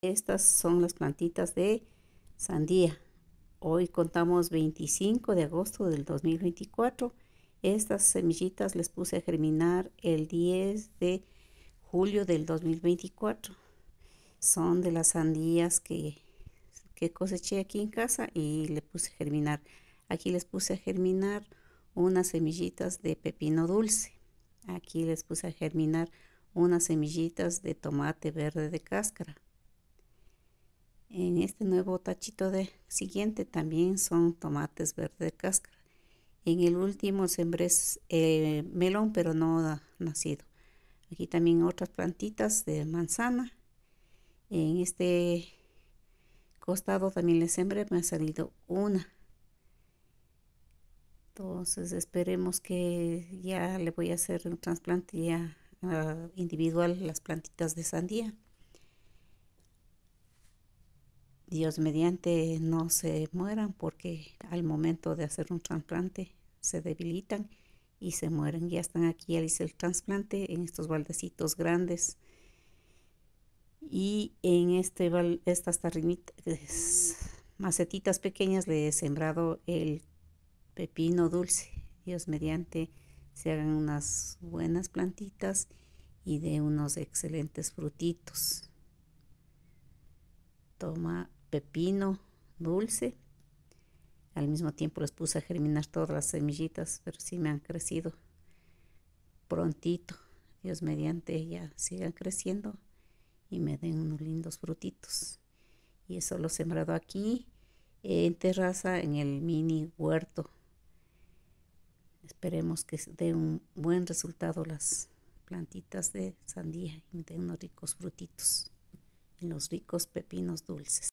Estas son las plantitas de sandía. Hoy contamos 25 de agosto del 2024. Estas semillitas les puse a germinar el 10 de julio del 2024. Son de las sandías que, que coseché aquí en casa y le puse a germinar. Aquí les puse a germinar unas semillitas de pepino dulce. Aquí les puse a germinar unas semillitas de tomate verde de cáscara en este nuevo tachito de siguiente también son tomates verde cáscara. En el último sembré eh, melón, pero no ha nacido. Aquí también otras plantitas de manzana. En este costado también le sembré, me ha salido una. Entonces esperemos que ya le voy a hacer un trasplante ya ah, individual las plantitas de sandía. Dios mediante no se mueran porque al momento de hacer un trasplante se debilitan y se mueren. Ya están aquí, ya hice el trasplante en estos baldecitos grandes y en este, estas macetitas pequeñas le he sembrado el pepino dulce. Dios mediante se hagan unas buenas plantitas y de unos excelentes frutitos. Toma pepino dulce. Al mismo tiempo les puse a germinar todas las semillitas, pero sí me han crecido prontito. Dios mediante ya sigan creciendo y me den unos lindos frutitos. Y eso lo he sembrado aquí en terraza en el mini huerto. Esperemos que dé un buen resultado las plantitas de sandía y den unos ricos frutitos y los ricos pepinos dulces.